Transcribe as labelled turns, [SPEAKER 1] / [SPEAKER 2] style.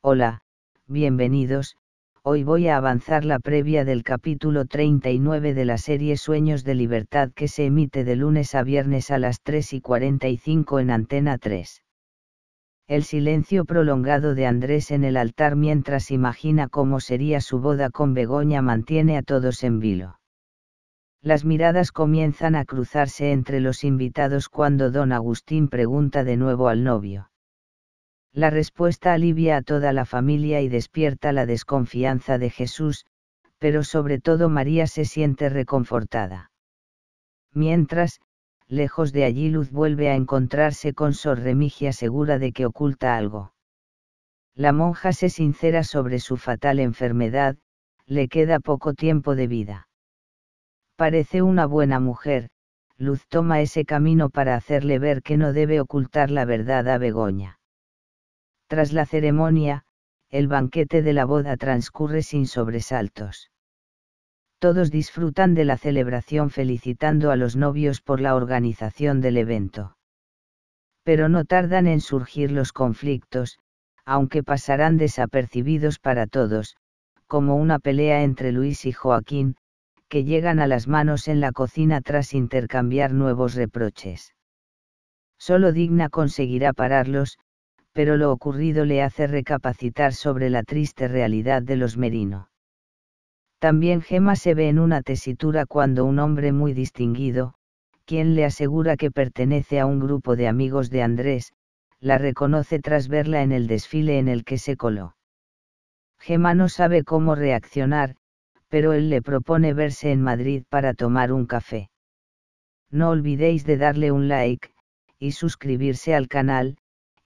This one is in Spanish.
[SPEAKER 1] Hola, bienvenidos, hoy voy a avanzar la previa del capítulo 39 de la serie Sueños de Libertad que se emite de lunes a viernes a las 3 y 45 en Antena 3. El silencio prolongado de Andrés en el altar mientras imagina cómo sería su boda con Begoña mantiene a todos en vilo. Las miradas comienzan a cruzarse entre los invitados cuando don Agustín pregunta de nuevo al novio. La respuesta alivia a toda la familia y despierta la desconfianza de Jesús, pero sobre todo María se siente reconfortada. Mientras, lejos de allí Luz vuelve a encontrarse con Sor Remigia segura de que oculta algo. La monja se sincera sobre su fatal enfermedad, le queda poco tiempo de vida. Parece una buena mujer, Luz toma ese camino para hacerle ver que no debe ocultar la verdad a Begoña. Tras la ceremonia, el banquete de la boda transcurre sin sobresaltos. Todos disfrutan de la celebración felicitando a los novios por la organización del evento. Pero no tardan en surgir los conflictos, aunque pasarán desapercibidos para todos, como una pelea entre Luis y Joaquín, que llegan a las manos en la cocina tras intercambiar nuevos reproches. Solo Digna conseguirá pararlos, pero lo ocurrido le hace recapacitar sobre la triste realidad de los Merino. También Gema se ve en una tesitura cuando un hombre muy distinguido, quien le asegura que pertenece a un grupo de amigos de Andrés, la reconoce tras verla en el desfile en el que se coló. Gema no sabe cómo reaccionar, pero él le propone verse en Madrid para tomar un café. No olvidéis de darle un like, y suscribirse al canal,